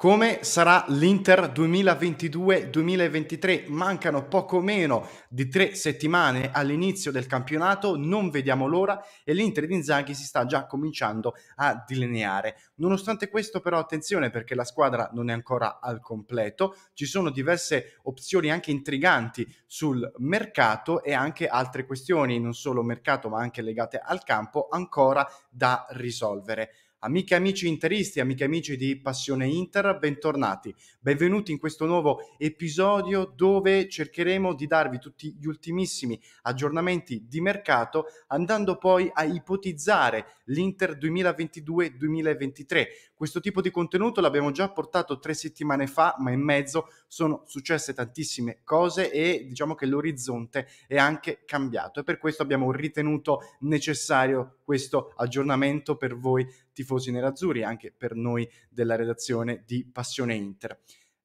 Come sarà l'Inter 2022-2023? Mancano poco meno di tre settimane all'inizio del campionato, non vediamo l'ora e l'Inter di Inzaghi si sta già cominciando a delineare. Nonostante questo però attenzione perché la squadra non è ancora al completo, ci sono diverse opzioni anche intriganti sul mercato e anche altre questioni, non solo mercato ma anche legate al campo, ancora da risolvere. Amiche e amici interisti, amiche e amici di Passione Inter, bentornati. Benvenuti in questo nuovo episodio dove cercheremo di darvi tutti gli ultimissimi aggiornamenti di mercato andando poi a ipotizzare l'Inter 2022-2023. Questo tipo di contenuto l'abbiamo già portato tre settimane fa, ma in mezzo sono successe tantissime cose e diciamo che l'orizzonte è anche cambiato e per questo abbiamo ritenuto necessario questo aggiornamento per voi tifosi nerazzurri e anche per noi della redazione di Passione Inter.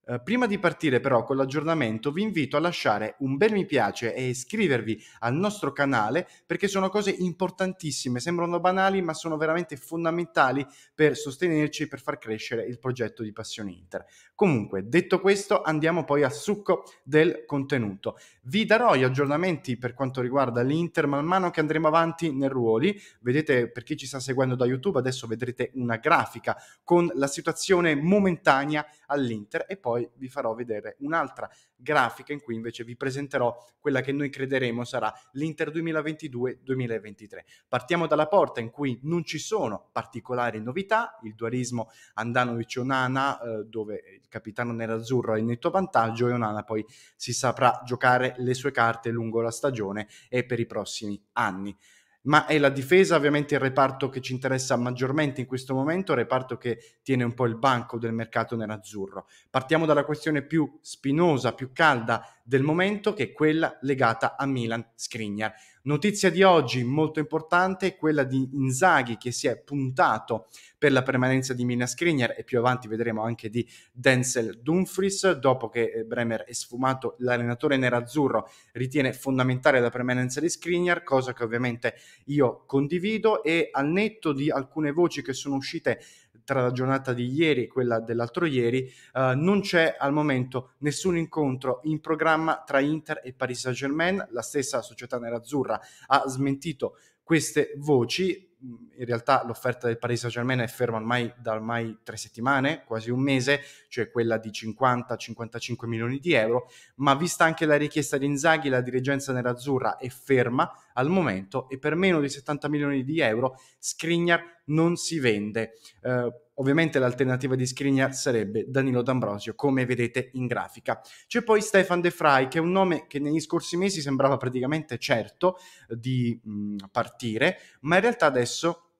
Eh, prima di partire però con l'aggiornamento vi invito a lasciare un bel mi piace e iscrivervi al nostro canale perché sono cose importantissime, sembrano banali ma sono veramente fondamentali per sostenerci e per far crescere il progetto di Passione Inter. Comunque, detto questo, andiamo poi al succo del contenuto. Vi darò gli aggiornamenti per quanto riguarda l'Inter man mano che andremo avanti nel ruoli. Vedete per chi ci sta seguendo da YouTube adesso vedrete una grafica con la situazione momentanea all'Inter e poi poi vi farò vedere un'altra grafica in cui invece vi presenterò quella che noi crederemo sarà l'Inter 2022-2023. Partiamo dalla porta in cui non ci sono particolari novità, il dualismo Andanovic-Onana eh, dove il capitano nerazzurro ha il netto vantaggio e Onana poi si saprà giocare le sue carte lungo la stagione e per i prossimi anni ma è la difesa ovviamente il reparto che ci interessa maggiormente in questo momento, il reparto che tiene un po' il banco del mercato nerazzurro. Partiamo dalla questione più spinosa, più calda del momento, che è quella legata a Milan Skriniar. Notizia di oggi molto importante è quella di Inzaghi che si è puntato per la permanenza di Mina Skriniar e più avanti vedremo anche di Denzel Dumfries dopo che eh, Bremer è sfumato l'allenatore nerazzurro ritiene fondamentale la permanenza di Skriniar cosa che ovviamente io condivido e al netto di alcune voci che sono uscite tra la giornata di ieri e quella dell'altro ieri, eh, non c'è al momento nessun incontro in programma tra Inter e Paris Saint-Germain. La stessa società nerazzurra ha smentito queste voci in realtà l'offerta del Paris Saint Germain è ferma ormai da ormai tre settimane, quasi un mese, cioè quella di 50-55 milioni di euro, ma vista anche la richiesta di Inzaghi, la dirigenza nerazzurra è ferma al momento e per meno di 70 milioni di euro Skriniar non si vende. Eh, Ovviamente l'alternativa di Skriniar sarebbe Danilo D'Ambrosio, come vedete in grafica. C'è poi Stefan De Frey, che è un nome che negli scorsi mesi sembrava praticamente certo di mh, mm, partire, ma in realtà adesso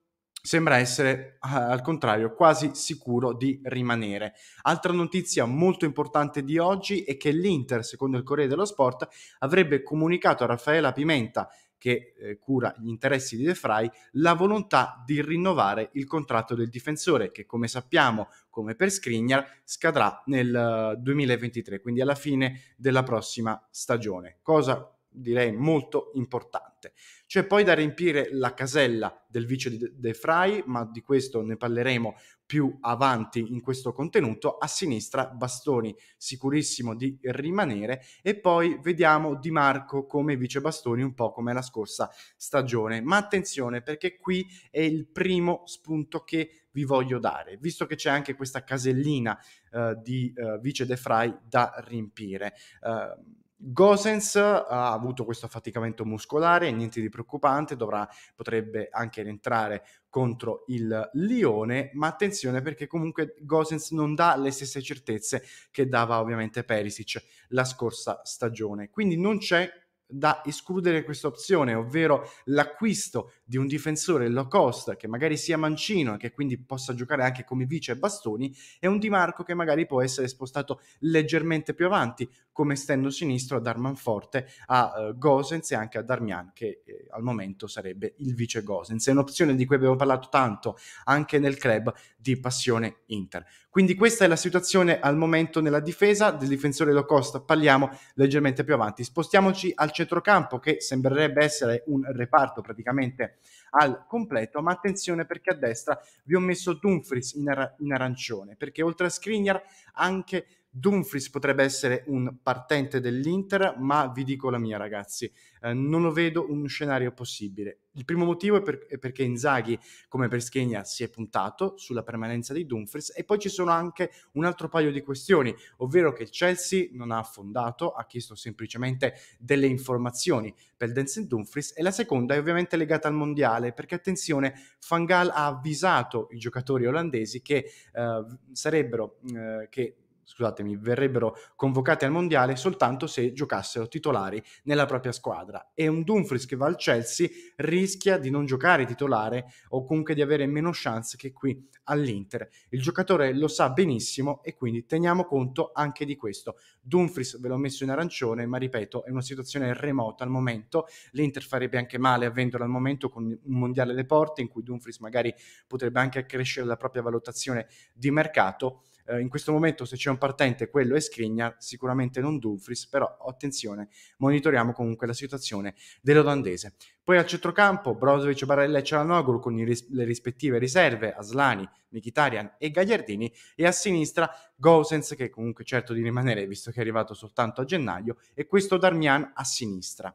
sembra essere ah, al contrario quasi sicuro di rimanere. Altra notizia molto importante di oggi è che l'Inter, secondo il Corriere dello Sport, avrebbe comunicato a Raffaella Pimenta, che eh, cura gli interessi di De Frey, la volontà di rinnovare il contratto del difensore che come sappiamo, come per Skriniar, scadrà nel 2023, eh, quindi alla fine della prossima stagione. Cosa direi molto importante. C'è cioè, poi da riempire la casella del vice di De Frey, ma di questo ne parleremo più avanti in questo contenuto. A sinistra Bastoni sicurissimo di rimanere e poi vediamo Di Marco come vice Bastoni un po' come la scorsa stagione. Ma attenzione perché qui è il primo spunto che vi voglio dare, visto che c'è anche questa casellina eh, di eh, vice De Frey da riempire. Eh, Gosens eh, ha avuto questo affaticamento muscolare, niente di preoccupante, dovrà, potrebbe anche rientrare contro il Lione, ma attenzione perché comunque Gosens non dà le stesse certezze che dava ovviamente Perisic la scorsa stagione, quindi non c'è da escludere questa opzione, ovvero l'acquisto di un difensore low cost che magari sia mancino e che quindi possa giocare anche come vice e bastoni e un Di Marco che magari può essere spostato leggermente più avanti come stendo sinistro a Darman Forte, a uh, Gosens e anche a Darmian che eh, al momento sarebbe il vice Gosens. È un'opzione di cui abbiamo parlato tanto anche nel club di Passione Inter. Quindi questa è la situazione al momento nella difesa del difensore low cost, parliamo leggermente più avanti. Spostiamoci al centrocampo che sembrerebbe essere un reparto praticamente al completo, ma attenzione perché a destra vi ho messo Dumfries in, ar- in arancione, perché oltre a Skriniar anche Dumfries potrebbe essere un partente dell'Inter, ma vi dico la mia ragazzi, eh, non lo vedo un scenario possibile. Il primo motivo è, per, è perché Inzaghi, come per Schegna, si è puntato sulla permanenza di Dumfries e poi ci sono anche un altro paio di questioni, ovvero che il Chelsea non ha affondato, ha chiesto semplicemente delle informazioni per Denzel Dumfries e la seconda è ovviamente legata al Mondiale, perché attenzione, Fangal ha avvisato i giocatori olandesi che eh, sarebbero, eh, che scusatemi, verrebbero convocati al mondiale soltanto se giocassero titolari nella propria squadra. E un Dumfries che va al Chelsea rischia di non giocare titolare o comunque di avere meno chance che qui all'Inter. Il giocatore lo sa benissimo e quindi teniamo conto anche di questo. Dumfries ve l'ho messo in arancione, ma ripeto, è una situazione remota al momento. L'Inter farebbe anche male a avendolo al momento con un mondiale alle porte in cui Dumfries magari potrebbe anche accrescere la propria valutazione di mercato eh, in questo momento se c'è un partente quello è Skriniar, sicuramente non Dumfries, però attenzione, monitoriamo comunque la situazione dell'olandese. Poi al centrocampo Brozovic, Barella e Cialanoglu con ris- le rispettive riserve, Aslani, Mkhitaryan e Gagliardini e a sinistra Gosens che comunque certo di rimanere visto che è arrivato soltanto a gennaio e questo Darmian a sinistra.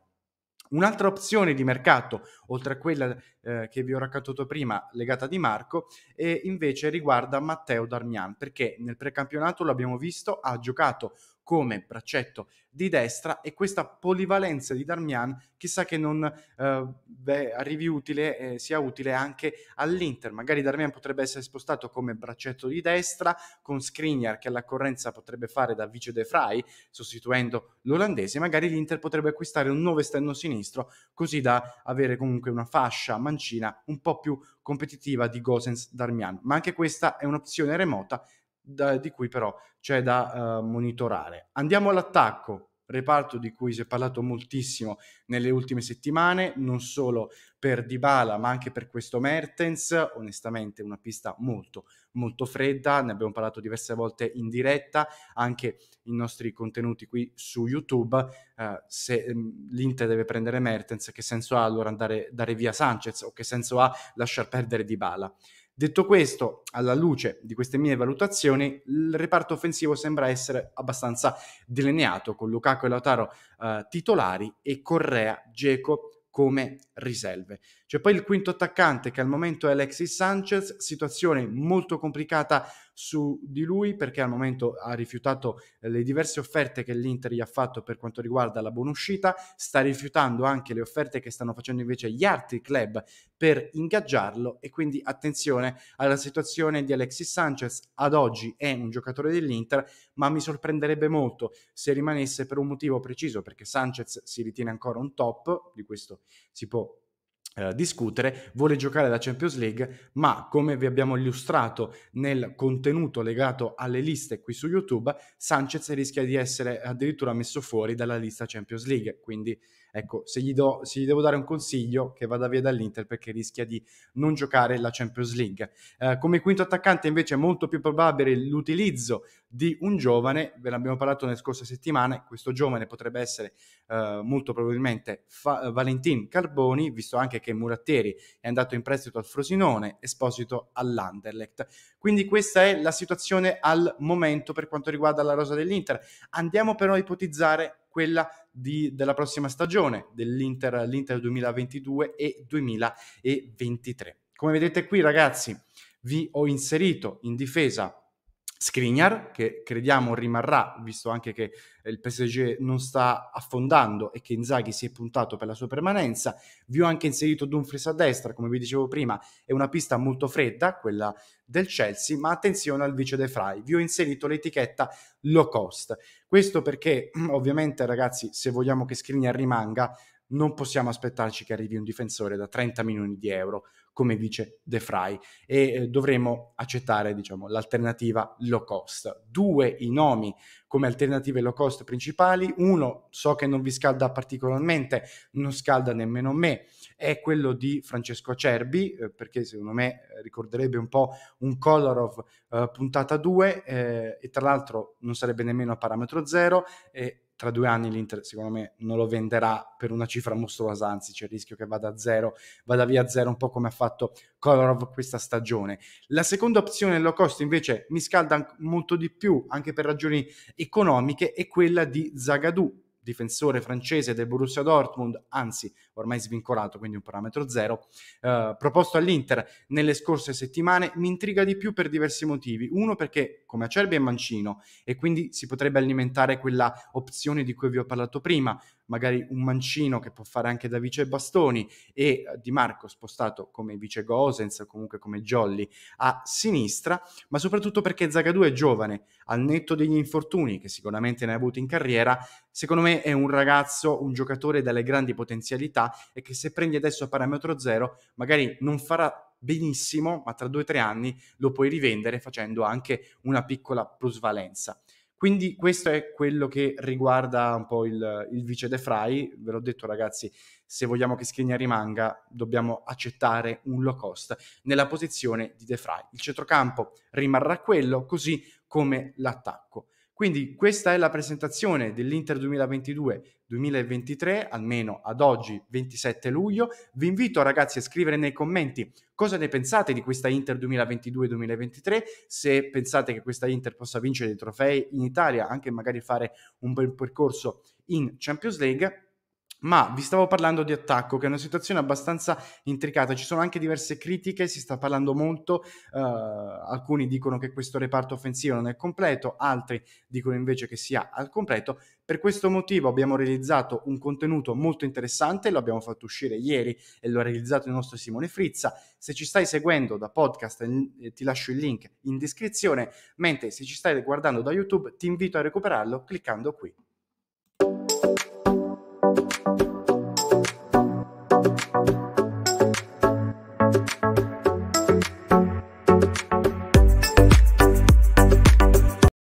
Un'altra opzione di mercato, oltre a quella eh, che vi ho raccontato prima, legata a Di Marco, invece riguarda Matteo Darmian, perché nel precampionato lo abbiamo visto, ha giocato come braccetto di destra e questa polivalenza di Darmian chissà che non eh, beh, arrivi utile, eh, sia utile anche all'Inter. Magari Darmian potrebbe essere spostato come braccetto di destra con Skriniar che all'accorrenza potrebbe fare da vice De Frey sostituendo l'olandese. Magari l'Inter potrebbe acquistare un nuovo esterno sinistro così da avere comunque una fascia mancina un po' più competitiva di Gosens Darmian. Ma anche questa è un'opzione remota da, di cui però c'è da uh, monitorare. Andiamo all'attacco, reparto di cui si è parlato moltissimo nelle ultime settimane, non solo per Dybala ma anche per questo Mertens, onestamente una pista molto molto fredda, ne abbiamo parlato diverse volte in diretta, anche i nostri contenuti qui su YouTube, eh, se mm, l'Inter deve prendere Mertens che senso ha allora andare dare via Sanchez o che senso ha lasciar perdere Dybala? Detto questo, alla luce di queste mie valutazioni, il reparto offensivo sembra essere abbastanza delineato con Lukaku e Lautaro eh, titolari e Correa, Geco come riserve. C'è cioè, poi il quinto attaccante che al momento è Alexis Sanchez, situazione molto complicata su di lui perché al momento ha rifiutato eh, le diverse offerte che l'Inter gli ha fatto per quanto riguarda la buonuscita, sta rifiutando anche le offerte che stanno facendo invece gli altri club per ingaggiarlo e quindi attenzione alla situazione di Alexis Sanchez, ad oggi è un giocatore dell'Inter, ma mi sorprenderebbe molto se rimanesse per un motivo preciso perché Sanchez si ritiene ancora un top, di questo si può eh, discutere, vuole giocare la Champions League, ma come vi abbiamo illustrato nel contenuto legato alle liste qui su YouTube, Sanchez rischia di essere addirittura messo fuori dalla lista Champions League, quindi Ecco, se gli, do, se gli devo dare un consiglio, che vada via dall'Inter perché rischia di non giocare la Champions League. Eh, come quinto attaccante invece è molto più probabile l'utilizzo di un giovane, ve l'abbiamo parlato nelle scorse settimane, questo giovane potrebbe essere eh, molto probabilmente fa- Valentin Carboni, visto anche che Muratteri è andato in prestito al Frosinone, esposito all'Anderlecht. Quindi questa è la situazione al momento per quanto riguarda la rosa dell'Inter. Andiamo però a ipotizzare quella di, della prossima stagione dell'Inter l'Inter 2022 e 2023. Come vedete qui ragazzi vi ho inserito in difesa Skriniar, che crediamo rimarrà, visto anche che eh, il PSG non sta affondando e che Inzaghi si è puntato per la sua permanenza. Vi ho anche inserito Dumfries a destra, come vi dicevo prima, è una pista molto fredda, quella del Chelsea, ma attenzione al vice De Frey. Vi ho inserito l'etichetta low cost. Questo perché, ovviamente, ragazzi, se vogliamo che Skriniar rimanga, non possiamo aspettarci che arrivi un difensore da 30 milioni di euro come dice De Fry e eh, dovremo accettare diciamo, l'alternativa low cost. Due i nomi come alternative low cost principali, uno so che non vi scalda particolarmente, non scalda nemmeno me, è quello di Francesco Acerbi, eh, perché secondo me eh, ricorderebbe un po' un Color of eh, puntata 2 eh, e tra l'altro non sarebbe nemmeno a parametro zero. Eh, tra due anni l'Inter secondo me non lo venderà per una cifra mostruosa, anzi c'è il rischio che vada a zero, vada via a zero un po' come ha fatto Kolarov questa stagione. La seconda opzione low cost invece mi scalda molto di più anche per ragioni economiche è quella di Zagadou difensore francese del Borussia Dortmund, anzi ormai svincolato, quindi un parametro zero, eh, proposto all'Inter nelle scorse settimane, mi intriga di più per diversi motivi. Uno perché come Acerbi è mancino e quindi si potrebbe alimentare quella opzione di cui vi ho parlato prima, magari un mancino che può fare anche da vice bastoni e eh, Di Marco spostato come vice Gosens o comunque come Jolly a sinistra, ma soprattutto perché Zagadou è giovane, al netto degli infortuni che sicuramente ne ha avuto in carriera, secondo me è un ragazzo, un giocatore dalle grandi potenzialità e che se prendi adesso a parametro zero magari non farà benissimo, ma tra due o tre anni lo puoi rivendere facendo anche una piccola plusvalenza. Quindi questo è quello che riguarda un po' il, il vice De Fry. Ve l'ho detto ragazzi, se vogliamo che Skriniar rimanga dobbiamo accettare un low cost nella posizione di De Fry. Il centrocampo rimarrà quello, così come l'attacco. Quindi questa è la presentazione dell'Inter 2022-2023, almeno ad oggi 27 luglio. Vi invito ragazzi a scrivere nei commenti cosa ne pensate di questa Inter 2022-2023, se pensate che questa Inter possa vincere dei trofei in Italia, anche magari fare un bel percorso in Champions League ma vi stavo parlando di attacco, che è una situazione abbastanza intricata, ci sono anche diverse critiche, si sta parlando molto, eh, alcuni dicono che questo reparto offensivo non è completo, altri dicono invece che sia al completo. Per questo motivo abbiamo realizzato un contenuto molto interessante, lo abbiamo fatto uscire ieri e lo ha realizzato il nostro Simone Frizza. Se ci stai seguendo da podcast eh, ti lascio il link in descrizione, mentre se ci stai guardando da YouTube ti invito a recuperarlo cliccando qui.